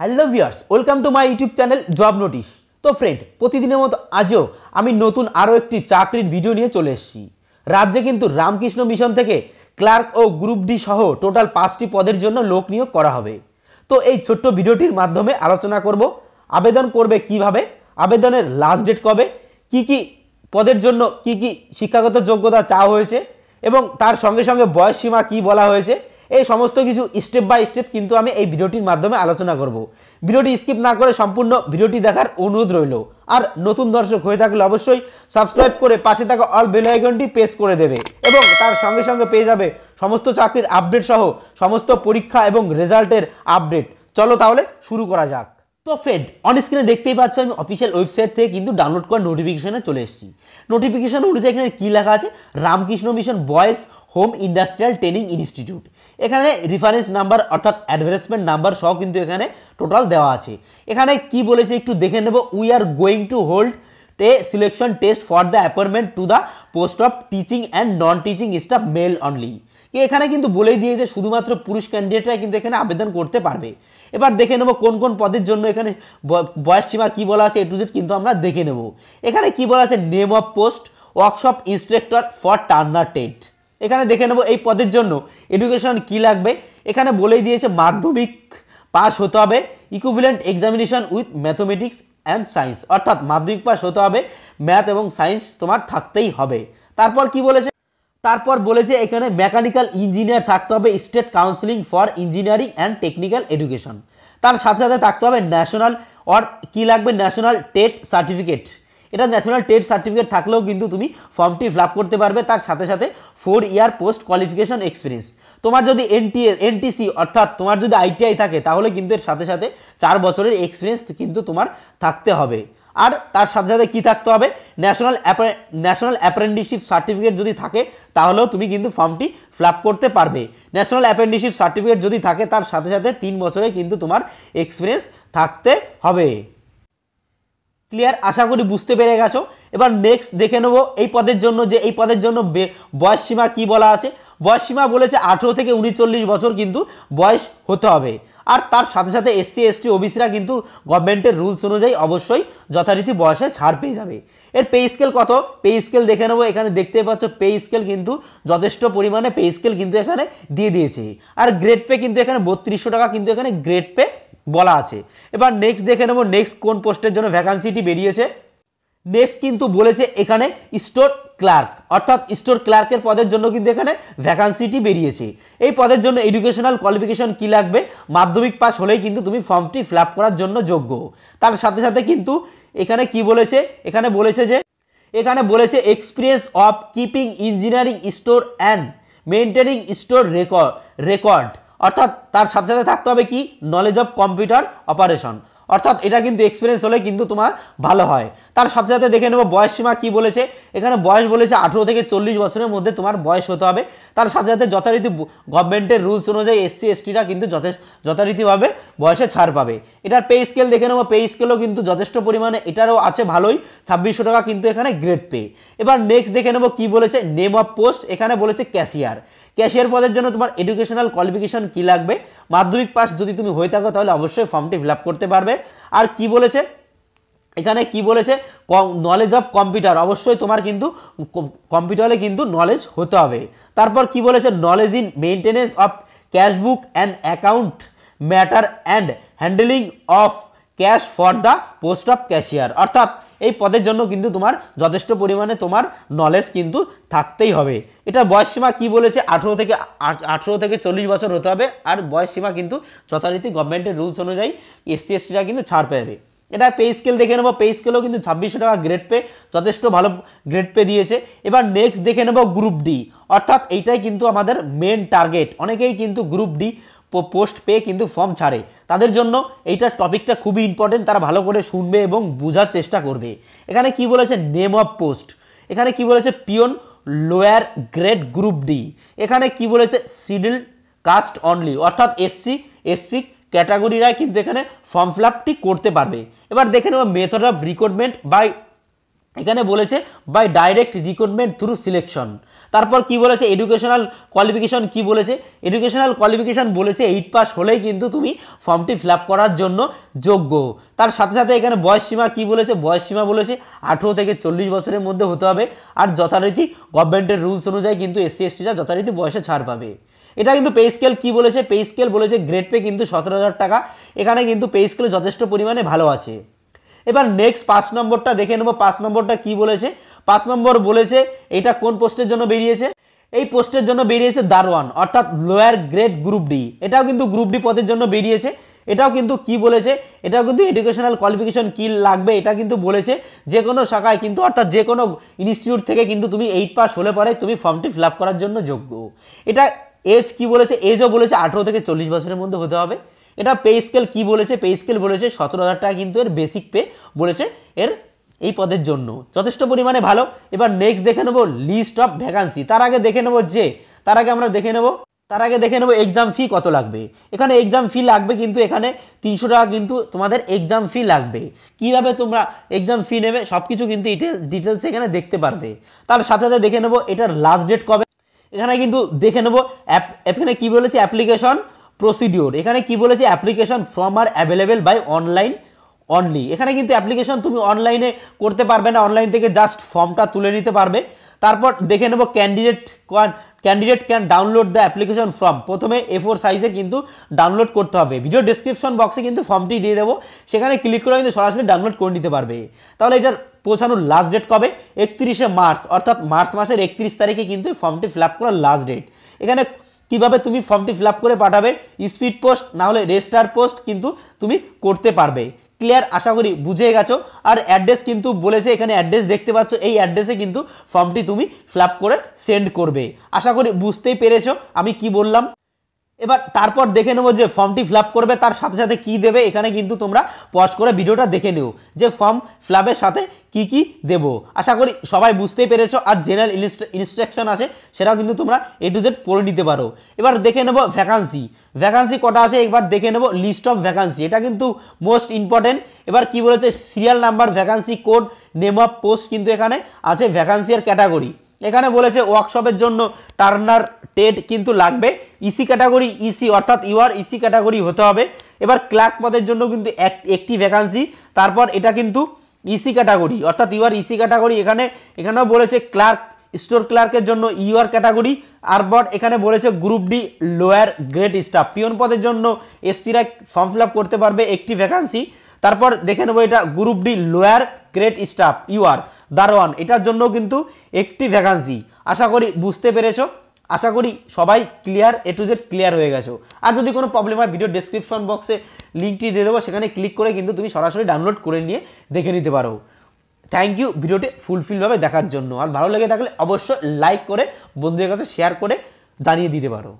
hello viewers welcome to my YouTube channel job notice তো friend প্রতিদিনের মতো আজও আমি নতুন আরও একটি চাকরির ভিডিও নিয়ে চলে এসেছি রাজ্যে কিন্তু রামকৃষ্ণ মিশন থেকে ক্লার্ক ও গ্রুপ ডি সহ টোটাল পাঁচটি পদের জন্য লোক নিয়োগ করা হবে তো এই ছোট্ট ভিডিওটির মাধ্যমে আলোচনা করব আবেদন করবে কিভাবে আবেদনের লাস্ট ডেট কবে কি কি পদের জন্য কি কি শিক্ষাগত যোগ্যতা চাওয়া হয়েছে এবং তার সঙ্গে সঙ্গে বয়স সীমা কী বলা হয়েছে এই সমস্ত কিছু স্টেপ বাই স্টেপ কিন্তু আমি এই ভিডিওটির মাধ্যমে আলোচনা করব ভিডিওটি স্কিপ না করে সম্পূর্ণ ভিডিওটি দেখার অনুরোধ রইল আর নতুন দর্শক হয়ে থাকলে অবশ্যই সাবস্ক্রাইব করে পাশে থাকা অল বেল আইকনটি প্রেস করে দেবে এবং তার সঙ্গে সঙ্গে পেয়ে যাবে সমস্ত চাকরির আপডেট সহ সমস্ত পরীক্ষা এবং রেজাল্টের আপডেট চলো তাহলে শুরু করা যাক তো ফ্রেন্ড অন স্ক্রিনে দেখতেই পাচ্ছ আমি অফিসিয়াল ওয়েবসাইট থেকে কিন্তু ডাউনলোড করে নোটিফিকেশানে চলে এসেছি নোটিফিকেশান অনুযায়ী এখানে কী লেখা আছে Ramakrishna Mission Boys Home Industrial Training Institute এখানে রেফারেন্স নাম্বার অর্থাৎ অ্যাডভার্টাইজমেন্ট নাম্বার সহ কিন্তু এখানে টোটাল দেওয়া আছে এখানে কি বলেছে একটু দেখে নেব we are going to hold the selection test for the appointment to the post of teaching and non teaching staff male only এখানে কিন্তু বলে দিয়েছে শুধুমাত্র পুরুষ ক্যান্ডিডেটরা কিন্তু এখানে আবেদন করতে পারবে এবার দেখে নেব কোন কোন পদের জন্য এখানে বয়সসীমা কি বলা আছে এ টু জেড কিন্তু আমরা দেখে নেব এখানে কি বলা আছে name of post workshop instructor for turner টেট এখানে দেখে নেব এই পদের জন্য এডুকেশন কি লাগবে এখানে বলেই দিয়েছে মাধ্যমিক পাস হতে হবে equivalent examination with mathematics and science অর্থাৎ মাধ্যমিক পাস হতে হবে ম্যাথ এবং সায়েন্স তোমার থাকতেই হবে তারপর কি বলেছে তারপর বলেছে এখানে মেকানিক্যাল ইঞ্জিনিয়ার থাকতে হবে state council for engineering and technical education তার সাথে সাথে থাকতে হবে ন্যাশনাল অর কি লাগবে ন্যাশনাল টেট সার্টিফিকেট এটা ন্যাশনাল টেট সার্টিফিকেট থাকলেও কিন্তু তুমি ফর্মটি ফিল করতে পারবে তার সাথে সাথে four year post qualification experience তোমার যদি এনটিএ এনটিসি অর্থাৎ তোমার যদি আইটিআই থাকে তাহলে কিন্তু এর সাথে সাথে চার বছরের এক্সপিরিয়েন্স কিন্তু তোমার থাকতে হবে আর তার সাথে সাথে কী থাকতে হবে ন্যাশনাল ন্যাশনাল অ্যাপ্রেন্টিসশিপ সার্টিফিকেট যদি থাকে তাহলেও তুমি কিন্তু ফর্মটি ফ্লাপ করতে পারবে ন্যাশনাল অ্যাপ্রেন্টিসশিপ সার্টিফিকেট যদি থাকে তার সাথে সাথে তিন বছরে কিন্তু তোমার এক্সপিরিয়েন্স থাকতে হবে ক্লিয়ার আশা করি বুঝতে পেরে গেছো এবার নেক্সট দেখে নেবো এই পদের জন্য যে এই পদের জন্য বয়স সীমা কি বলা আছে বয়সসীমা বলেছে আঠেরো থেকে উনিচল্লিশ বছর কিন্তু বয়স হতে হবে আর তার সাথে সাথে এসসি এসটি ওবিসিরা কিন্তু গভর্নমেন্টের রুলস অনুযায়ী অবশ্যই যথারীতি বয়সে ছাড় পেয়ে যাবে এর পে স্কেল কত পে স্কেল দেখে নেবো এখানে দেখতে পাচ্ছ পে স্কেল কিন্তু যথেষ্ট পরিমাণে পে স্কেল কিন্তু এখানে দিয়ে দিয়েছে আর গ্রেড পে কিন্তু এখানে বত্রিশশো টাকা কিন্তু এখানে গ্রেড পে বলা আছে এবার নেক্সট দেখে নেবো নেক্সট কোন পোস্টের জন্য ভ্যাকান্সিটি বেরিয়েছে নেক্সট কিন্তু বলেছে এখানে স্টোর ক্লার্ক অর্থাৎ স্টোর ক্লার্কের পদের জন্য কিন্তু এখানে ভ্যাকান্সিটি বেরিয়েছে এই পদের জন্য এডুকেশনাল কোয়ালিফিকেশন কি লাগবে মাধ্যমিক পাস হলেই কিন্তু তুমি ফর্মটি ফিল করার জন্য যোগ্য তার সাথে সাথে কিন্তু এখানে কি বলেছে এখানে বলেছে যে এখানে বলেছে experience of keeping engineering store and maintaining store record record অর্থাৎ তার সাথে সাথে থাকতে হবে কি নলেজ অফ কম্পিউটার অপারেশন অর্থাৎ এটা কিন্তু এক্সপিরিয়েন্স হলে কিন্তু তোমার ভালো হয় তার সাথে সাথে দেখে নেবো বয়স সীমা কী বলেছে এখানে বয়স বলেছে আঠেরো থেকে চল্লিশ বছরের মধ্যে তোমার বয়স হতে হবে তার সাথে সাথে যথারীতি গভর্নমেন্টের রুলস অনুযায়ী এসসি এসটিরা কিন্তু যথেষ্ট যথারীতিভাবে বয়সে ছাড় পাবে এটার পে স্কেল দেখে নেবো পে স্কেলও কিন্তু যথেষ্ট পরিমাণে এটারও আছে ভালোই ছাব্বিশশো টাকা কিন্তু এখানে গ্রেড পে এবার নেক্সট দেখে নেবো কী বলেছে নেম অফ পোস্ট এখানে বলেছে ক্যাশিয়ার ক্যাশিয়ার পদের জন্য তোমার এডুকেশনাল কোয়ালিফিকেশন কি লাগবে মাধ্যমিক পাস যদি তুমি হয়ে থাকো তাহলে অবশ্যই ফর্মটি ফিল করতে পারবে আর কি বলেছে এখানে কি বলেছে নলেজ অফ কম্পিউটার অবশ্যই তোমার কিন্তু কম্পিউটারে কিন্তু নলেজ হতে হবে তারপর কি বলেছে knowledge in maintenance of cash book and account matter and handling of cash for the post of cashier অর্থাৎ এই পদের জন্য কিন্তু তোমার যথেষ্ট পরিমাণে তোমার নলেজ কিন্তু থাকতেই হবে এটা বয়সসীমা কি বলেছে আঠেরো থেকে আঠেরো থেকে চল্লিশ বছর হতে হবে আর বয়সসীমা কিন্তু যথারীতি গভর্নমেন্টের রুলস অনুযায়ী এসসি এসটিরা কিন্তু ছাড় পেয়ে এটা পে স্কেল দেখে নেবো পে স্কেলও কিন্তু ছাব্বিশশো টাকা গ্রেড পে যথেষ্ট ভালো গ্রেড পে দিয়েছে এবার নেক্সট দেখে নেবো গ্রুপ ডি অর্থাৎ এইটাই কিন্তু আমাদের মেন টার্গেট অনেকেই কিন্তু গ্রুপ ডি পোস্ট পেয়ে কিন্তু ফর্ম ছাড়ে তাদের জন্য এইটার টপিকটা খুবই ইম্পর্টেন্ট তারা ভালো করে শুনবে এবং বোঝার চেষ্টা করবে এখানে কি বলেছে নেম অফ পোস্ট এখানে কি বলেছে peon lower grade group D এখানে কি বলেছে সিডিল কাস্ট অনলি অর্থাৎ এসসি এসসি ক্যাটাগরিরা কিন্তু এখানে ফর্ম ফিল করতে পারবে এবার দেখে নেব মেথড অফ রিক্রুটমেন্ট বাই এখানে বলেছে by direct recruitment through selection তারপর কি বলেছে এডুকেশনাল কোয়ালিফিকেশন কি বলেছে এডুকেশনাল কোয়ালিফিকেশন বলেছে এইট পাস হলেই কিন্তু তুমি ফর্মটি ফিল করার জন্য যোগ্য তার সাথে সাথে এখানে বয়সসীমা কি বলেছে বয়সসীমা বলেছে আঠেরো থেকে চল্লিশ বছরের মধ্যে হতে হবে আর যথারীতি গভর্নমেন্টের রুলস অনুযায়ী কিন্তু এসসি এসটিরা যথারীতি বয়সে ছাড় পাবে এটা কিন্তু পে স্কেল কী বলেছে পে স্কেল বলেছে গ্রেড পে কিন্তু সতেরো হাজার টাকা এখানে কিন্তু পে স্কেল যথেষ্ট পরিমাণে ভালো আছে এবার নেক্সট পাঁচ নম্বরটা দেখে নেবো পাঁচ নম্বরটা কি বলেছে পাঁচ নম্বর বলেছে এটা কোন পোস্টের জন্য বেরিয়েছে এই পোস্টের জন্য বেরিয়েছে দারোয়ান অর্থাৎ লোয়ার গ্রেড গ্রুপ ডি এটাও কিন্তু গ্রুপ ডি পদের জন্য বেরিয়েছে এটাও কিন্তু কি বলেছে এটাও কিন্তু এডুকেশনাল কোয়ালিফিকেশন কি লাগবে এটা কিন্তু বলেছে যে কোনো শাখায় কিন্তু অর্থাৎ যে কোনো ইনস্টিটিউট থেকে কিন্তু তুমি এইট পাস হলে পরে তুমি ফর্মটি ফিল করার জন্য যোগ্য এটা এজ কি বলেছে এজও বলেছে আঠেরো থেকে চল্লিশ বছরের মধ্যে হতে হবে এটা পে স্কেল কী বলেছে পে স্কেল বলেছে সতেরো হাজার টাকা কিন্তু এর বেসিক পে বলেছে এর এই পদের জন্য যথেষ্ট পরিমাণে ভালো এবার নেক্সট দেখে নেবো লিস্ট অফ ভ্যাকান্সি তার আগে দেখে নেবো যে তার আগে আমরা দেখে নেবো তার আগে দেখে নেবো এক্সাম ফি কত লাগবে এখানে এক্সাম ফি লাগবে কিন্তু এখানে তিনশো টাকা কিন্তু তোমাদের এক্সাম ফি লাগবে কিভাবে তোমরা এক্সাম ফি নেবে সব কিছু কিন্তু ডিটেলস ডিটেলস এখানে দেখতে পারবে তার সাথে সাথে দেখে নেবো এটার লাস্ট ডেট কবে এখানে কিন্তু দেখে নেবো অ্যাপ এখানে কী বলেছে অ্যাপ্লিকেশন প্রসিডিওর এখানে কি বলেছে application form are available by online only এখানে কিন্তু অ্যাপ্লিকেশন তুমি অনলাইনে করতে পারবে না অনলাইন থেকে জাস্ট ফর্মটা তুলে নিতে পারবে তারপর দেখে নেব candidate candidate can download the application form প্রথমে এ ফোর সাইজে কিন্তু ডাউনলোড করতে হবে ভিডিও ডিসক্রিপশন বক্সে কিন্তু ফর্মটি দিয়ে দেবো সেখানে ক্লিক করে কিন্তু সরাসরি ডাউনলোড করে নিতে পারবে তাহলে এটার পৌঁছানোর লাস্ট ডেট কবে একত্রিশে মার্চ অর্থাৎ মার্চ মাসের একত্রিশ তারিখে কিন্তু ফর্মটি ফিল আপ করার লাস্ট ডেট এখানে কিভাবে তুমি ফর্মটি ফিল করে পাঠাবে স্পিড পোস্ট না হলে রেজিস্টার পোস্ট কিন্তু তুমি করতে পারবে ক্লিয়ার আশা করি বুঝে গেছো আর অ্যাড্রেস কিন্তু বলেছে এখানে অ্যাড্রেস দেখতে পাচ্ছ এই অ্যাড্রেসে কিন্তু ফর্মটি তুমি ফিল করে সেন্ড করবে আশা করি বুঝতেই পেরেছো আমি কি বললাম এবার তারপর দেখে নেবো যে ফর্মটি ফিল করবে তার সাথে সাথে কি দেবে এখানে কিন্তু তোমরা পজ করে ভিডিওটা দেখে নিও যে ফর্ম ফিল সাথে কি কি দেব আশা করি সবাই বুঝতেই পেরেছো আর জেনারেল ইনস্ট্রাকশন আছে সেটাও কিন্তু তোমরা এ টু জেড পড়ে নিতে পারো এবার দেখে নেব ভ্যাকান্সি ভ্যাকান্সি কটা আছে একবার দেখে নেব লিস্ট অফ ভ্যাকান্সি এটা কিন্তু মোস্ট ইম্পর্টেন্ট এবার কি বলেছে serial number vacancy code name of post কিন্তু এখানে আছে ভ্যাকান্সি আর ক্যাটাগরি এখানে বলেছে ওয়ার্কশপের জন্য টার্নার টেট কিন্তু লাগবে ইসি ক্যাটাগরি ইসি অর্থাৎ ইউআর ইসি ক্যাটাগরি হতে হবে এবার ক্লার্ক পদের জন্য কিন্তু একটি ভ্যাকান্সি তারপর এটা কিন্তু ইসি e ক্যাটাগরি অর্থাৎ ইউআর ইসি ক্যাটাগরি এখানে এখানেও বলেছে ক্লার্ক স্টোর ক্লার্কের জন্য ইউআর ক্যাটাগরি আর বট এখানে বলেছে group D lower grade staff peon পদের জন্য এসসিরা ফর্ম ফিল করতে পারবে একটি ভ্যাকান্সি তারপর দেখে নেবো এটা group D lower grade staff UR দারোয়ান এটার জন্য কিন্তু একটি ভ্যাকান্সি আশা করি বুঝতে পেরেছো আশা করি সবাই clear A to Z clear হয়ে গেছো আর যদি কোনো প্রবলেম হয় ভিডিও ডিসক্রিপশন বক্সে লিঙ্কটি দিয়ে দেবো সেখানে ক্লিক করে কিন্তু তুমি সরাসরি ডাউনলোড করে নিয়ে দেখে নিতে পারো থ্যাংক ইউ ভিডিওটি ফুলফিলভাবে দেখার জন্য আর ভালো লেগে থাকলে অবশ্যই লাইক করে বন্ধুদের কাছে শেয়ার করে জানিয়ে দিতে পারো